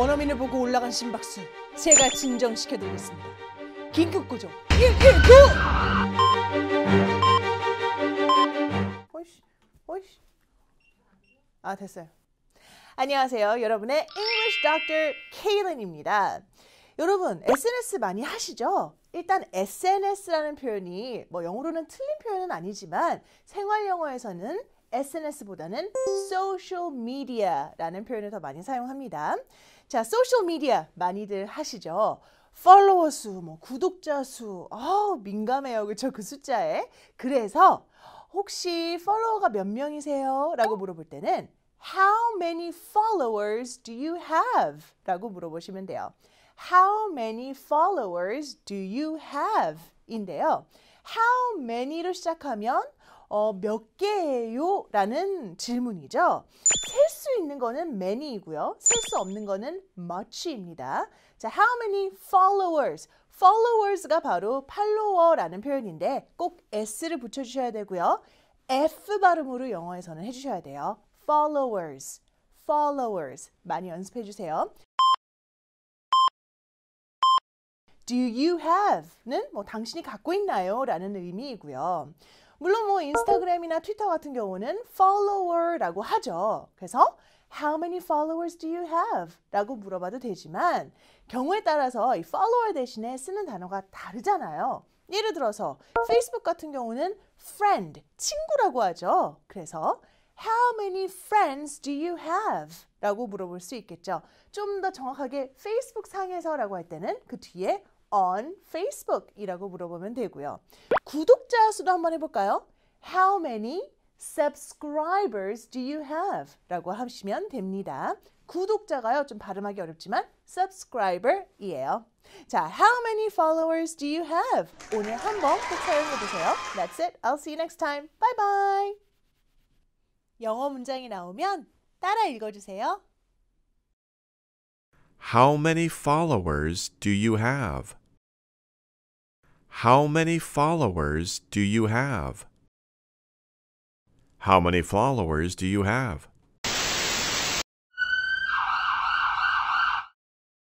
원어민을 보고 올라간 심박수 제가 진정시켜드리겠습니다. 긴급 구조 119! 예, 예, 아 됐어요. 안녕하세요. 여러분의 English Doctor k 케이 n 입니다 여러분 SNS 많이 하시죠? 일단 SNS라는 표현이 뭐 영어로는 틀린 표현은 아니지만 생활 영어에서는 SNS보다는 social media라는 표현을 더 많이 사용합니다. 자, social media 많이들 하시죠. 팔로워 수, 뭐 구독자 수, 아 민감해요, 그렇죠? 그 숫자에. 그래서 혹시 팔로워가 몇 명이세요? 라고 물어볼 때는 How many followers do you have? 라고 물어보시면 돼요. How many followers do you have? 인데요. How many로 시작하면 어, 몇 개예요? 라는 질문이죠. 셀 수 있는 거는 many이고요. 셀 수 없는 거는 much입니다. 자, how many followers? followers가 바로 팔로워라는 표현인데 꼭 s를 붙여주셔야 되고요. f 발음으로 영어에서는 해주셔야 돼요. followers, followers 많이 연습해 주세요. Do you have?는 뭐 당신이 갖고 있나요? 라는 의미이고요. 물론 뭐 인스타그램이나 트위터 같은 경우는 follower라고 하죠. 그래서 How many followers do you have? 라고 물어봐도 되지만 경우에 따라서 이 follower 대신에 쓰는 단어가 다르잖아요. 예를 들어서 페이스북 같은 경우는 friend, 친구라고 하죠. 그래서 How many friends do you have? 라고 물어볼 수 있겠죠. 좀 더 정확하게 페이스북 상에서 라고 할 때는 그 뒤에 on Facebook 이라고 물어보면 되고요. 구독자 수도 한번 해볼까요? How many subscribers do you have? 라고 하시면 됩니다. 구독자가요. 좀 발음하기 어렵지만 subscriber이에요. 자, how many followers do you have? 오늘 한번 꼭 사용해보세요. That's it. I'll see you next time. Bye bye. 영어 문장이 나오면 따라 읽어주세요. How many followers do you have? How many followers do you have? How many followers do you have?